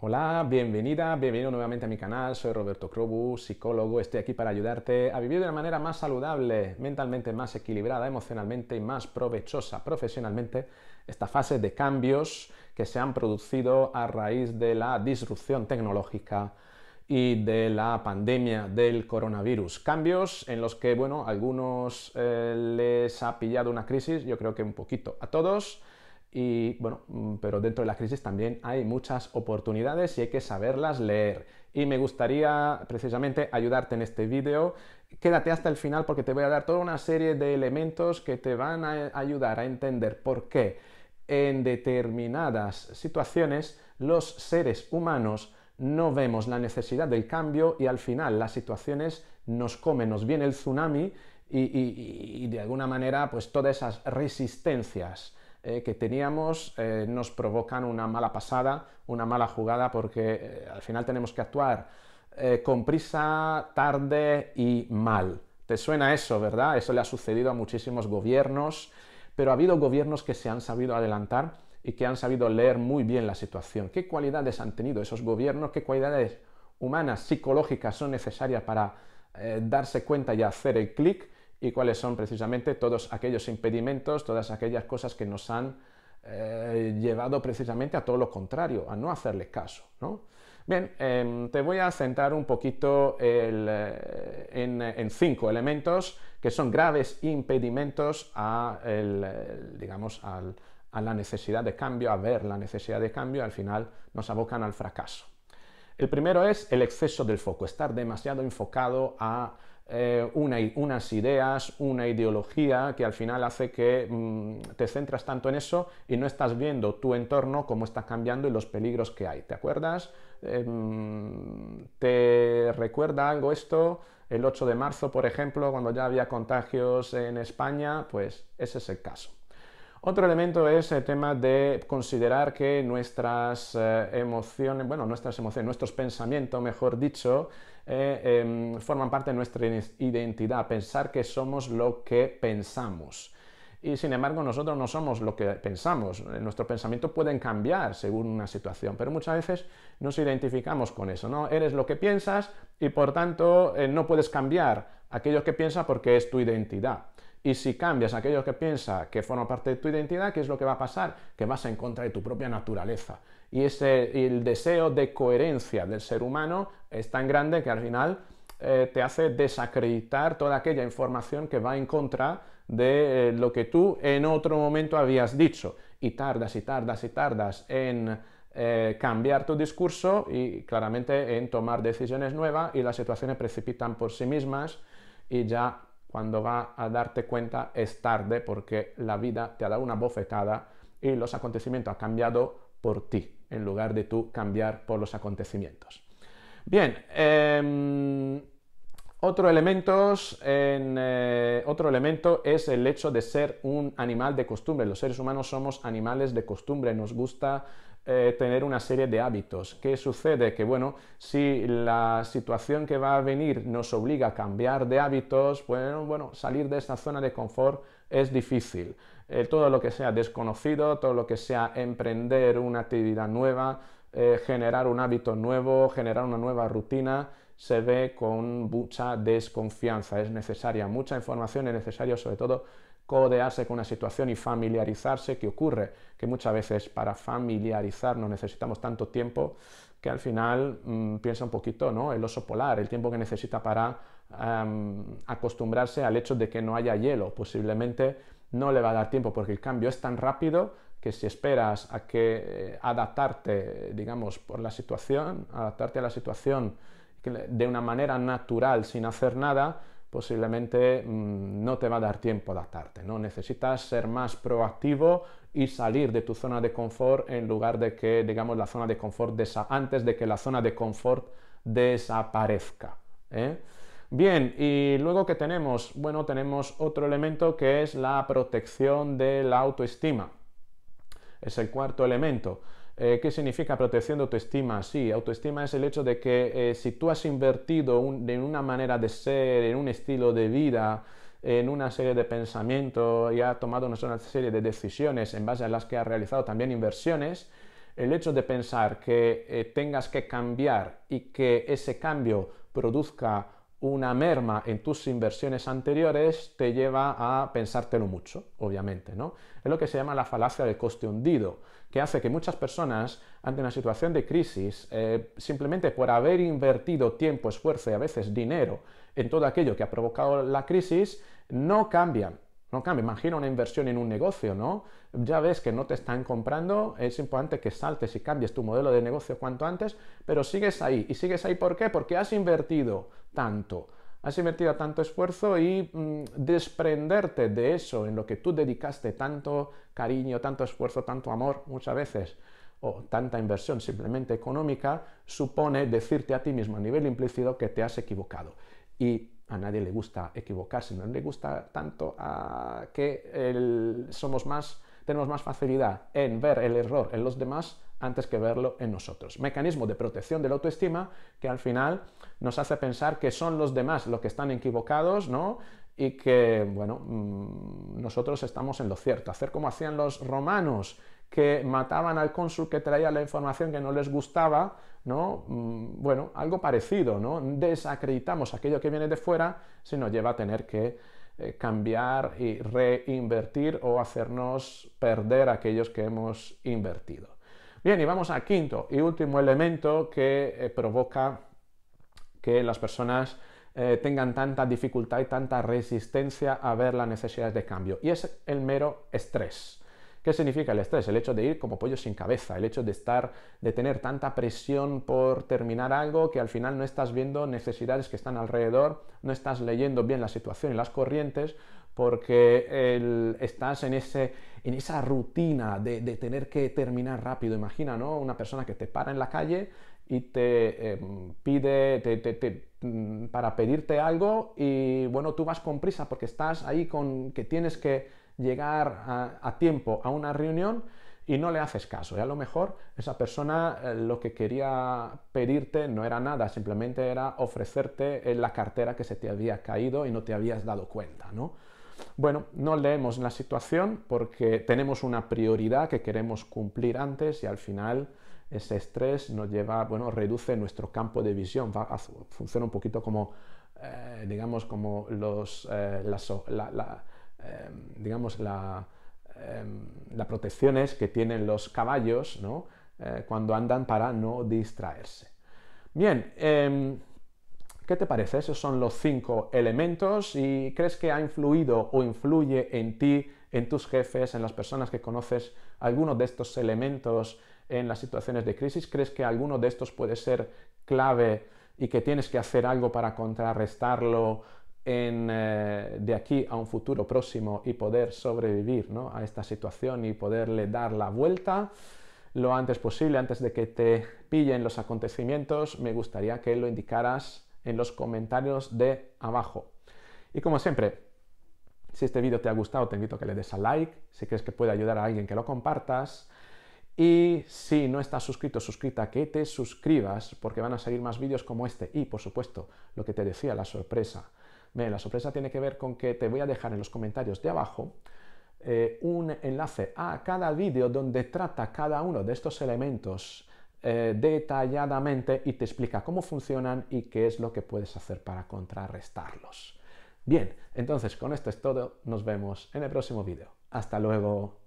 Hola, bienvenida, bienvenido nuevamente a mi canal. Soy Roberto Crobu, psicólogo. Estoy aquí para ayudarte a vivir de una manera más saludable, mentalmente más equilibrada, emocionalmente y más provechosa profesionalmente esta fase de cambios que se han producido a raíz de la disrupción tecnológica y de la pandemia del coronavirus. Cambios en los que, bueno, a algunos eh, les ha pillado una crisis, yo creo que un poquito a todos y bueno, mm, pero dentro de la crisis también hay muchas oportunidades y hay que saberlas leer. Y me gustaría precisamente ayudarte en este vídeo. Quédate hasta el final porque te voy a dar toda una serie de elementos que te van a ayudar a entender por qué en determinadas situaciones los seres humanos no vemos la necesidad del cambio y al final las situaciones nos comen, nos viene el tsunami y, y de alguna manera pues todas esas resistencias eh, que teníamos eh, nos provocan una mala pasada, una mala jugada, porque eh, al final tenemos que actuar con prisa, tarde y mal. ¿Te suena eso, verdad? Eso le ha sucedido a muchísimos gobiernos, pero ha habido gobiernos que se han sabido adelantar y que han sabido leer muy bien la situación. ¿Qué cualidades han tenido esos gobiernos? ¿Qué cualidades humanas, psicológicas son necesarias para darse cuenta y hacer el clic? y cuáles son precisamente todos aquellos impedimentos, todas aquellas cosas que nos han eh, llevado precisamente a todo lo contrario, a no hacerle caso. Bien, em, te voy a centrar un poquito eh, en, cinco elementos que son graves impedimentos a, eh, digamos, a la necesidad de cambio, a ver la necesidad de cambio, al final nos abocan al fracaso. El primero es el exceso del foco, estar demasiado enfocado a eh, una, unas ideas, una ideología que al final hace que mm, te centras tanto en eso y no estás viendo tu entorno, cómo está cambiando y los peligros que hay. ¿Te acuerdas? Em, ¿Te recuerda algo esto? El 8 de marzo, por ejemplo, cuando ya había contagios en España, pues ese es el caso. Otro elemento es el tema de considerar que nuestras eh, emociones, bueno, nuestras emociones, nuestros pensamientos, mejor dicho, eh, em, forman parte de nuestra identidad, pensar que somos lo que pensamos. Y sin embargo, nosotros no somos lo que pensamos. Eh, nuestros pensamientos pueden cambiar según una situación, pero muchas veces nos identificamos con eso, ¿no? Eres lo que piensas y por tanto no puedes cambiar aquello que piensas porque es tu identidad. Y si cambias aquello que piensa que forma parte de tu identidad, ¿qué es lo que va a pasar? Que vas en contra de tu propia naturaleza. Y ese, el deseo de coherencia del ser humano es tan grande que al final eh, te hace desacreditar toda aquella información que va en contra de eh, lo que tú en otro momento habías dicho. Y tardas y tardas y tardas en eh, cambiar tu discurso y claramente en tomar decisiones nuevas y las situaciones precipitan por sí mismas y ya cuando va a darte cuenta es tarde porque la vida te ha dado una bofetada y los acontecimientos han cambiado por ti, en lugar de tú cambiar por los acontecimientos. Bien, em, otro, eh, otro elemento es el hecho de ser un animal de costumbre. Los seres humanos somos animales de costumbre, nos gusta eh, tener una serie de hábitos. ¿Qué sucede? Que bueno, si la situación que va a venir nos obliga a cambiar de hábitos, bueno, bueno salir de esa zona de confort es difícil. Eh, todo lo que sea desconocido, todo lo que sea emprender una actividad nueva, eh, generar un hábito nuevo, generar una nueva rutina, se ve con mucha desconfianza. Es necesaria mucha información, es necesario sobre todo codearse con una situación y familiarizarse, que ocurre que muchas veces para familiarizarnos necesitamos tanto tiempo que al final mm, piensa un poquito ¿no? el oso polar, el tiempo que necesita para acostumbrarse al hecho de que no haya hielo. Posiblemente no le va a dar tiempo porque el cambio es tan rápido que si esperas a que eh, adaptarte, digamos, por la situación, adaptarte a la situación de una manera natural sin hacer nada, posiblemente mm, no te va a dar tiempo a adaptarte, ¿no? Necesitas ser más proactivo y salir de tu zona de confort en lugar de que, digamos, la zona de confort antes de que la zona de confort desaparezca. ¿eh? Bien, y luego que tenemos, bueno, tenemos otro elemento que es la protección de la autoestima. Es el cuarto elemento. Eh, ¿Qué significa protección de autoestima? Sí, autoestima es el hecho de que eh, si tú has invertido en una manera de ser, en un estilo de vida, en una serie de pensamientos y ha tomado una serie de decisiones en base a las que ha realizado también inversiones, el hecho de pensar que eh, tengas que cambiar y que ese cambio produzca una merma en tus inversiones anteriores te lleva a pensártelo mucho, obviamente, ¿no? Es lo que se llama la falacia del coste hundido, que hace que muchas personas ante una situación de crisis, eh, simplemente por haber invertido tiempo, esfuerzo y a veces dinero en todo aquello que ha provocado la crisis, no cambian no cambia, imagina una inversión en un negocio, ¿no? Ya ves que no te están comprando, es importante que saltes y cambies tu modelo de negocio cuanto antes, pero sigues ahí. ¿Y sigues ahí por qué? Porque has invertido tanto. Has invertido tanto esfuerzo y mm, desprenderte de eso en lo que tú dedicaste tanto cariño, tanto esfuerzo, tanto amor muchas veces o tanta inversión simplemente económica supone decirte a ti mismo a nivel implícito que te has equivocado. Y a nadie le gusta equivocarse, no le gusta tanto a que somos más, tenemos más facilidad en ver el error en los demás antes que verlo en nosotros. Mecanismo de protección de la autoestima que al final nos hace pensar que son los demás los que están equivocados, ¿no? Y que, bueno, mm, nosotros estamos en lo cierto. Hacer como hacían los romanos, que mataban al cónsul que traía la información que no les gustaba, ¿no? Mm, bueno, algo parecido, ¿no? Desacreditamos aquello que viene de fuera, si nos lleva a tener que eh, cambiar y reinvertir o hacernos perder aquellos que hemos invertido. Bien, y vamos al quinto y último elemento que eh, provoca que las personas eh, tengan tanta dificultad y tanta resistencia a ver las necesidades de cambio, y es el mero estrés. ¿Qué significa el estrés? El hecho de ir como pollo sin cabeza, el hecho de estar, de tener tanta presión por terminar algo que al final no estás viendo necesidades que están alrededor, no estás leyendo bien la situación y las corrientes, porque estás en, ese, en esa rutina de, tener que terminar rápido. Imagina, ¿no? Una persona que te para en la calle y te em, pide, mm, para pedirte algo y bueno, tú vas con prisa porque estás ahí con que tienes que llegar a, tiempo a una reunión y no le haces caso. Y a lo mejor esa persona eh, lo que quería pedirte no era nada, simplemente era ofrecerte eh, la cartera que se te había caído y no te habías dado cuenta, ¿no? Bueno, no leemos la situación porque tenemos una prioridad que queremos cumplir antes y al final ese estrés nos lleva, bueno, reduce nuestro campo de visión, funciona un poquito como, eh, digamos, como los, la Em, digamos, la, em, las protecciones que tienen los caballos eh, cuando andan para no distraerse. Bien, em, ¿qué te parece? Esos son los cinco elementos y crees que ha influido o influye en ti, en tus jefes, en las personas que conoces, alguno de estos elementos en las situaciones de crisis? ¿Crees que alguno de estos puede ser clave y que tienes que hacer algo para contrarrestarlo? en, eh, de aquí a un futuro próximo y poder sobrevivir ¿no? a esta situación y poderle dar la vuelta lo antes posible, antes de que te pillen los acontecimientos, me gustaría que lo indicaras en los comentarios de abajo. Y como siempre, si este vídeo te ha gustado, te invito a que le des a like, si crees que puede ayudar a alguien que lo compartas. Y si no estás suscrito, suscrita, que te suscribas, porque van a salir más vídeos como este. Y, por supuesto, lo que te decía, la sorpresa la sorpresa tiene que ver con que te voy a dejar en los comentarios de abajo eh, un enlace a cada vídeo donde trata cada uno de estos elementos eh, detalladamente y te explica cómo funcionan y qué es lo que puedes hacer para contrarrestarlos. Bien, entonces con esto es todo, nos vemos en el próximo vídeo. Hasta luego.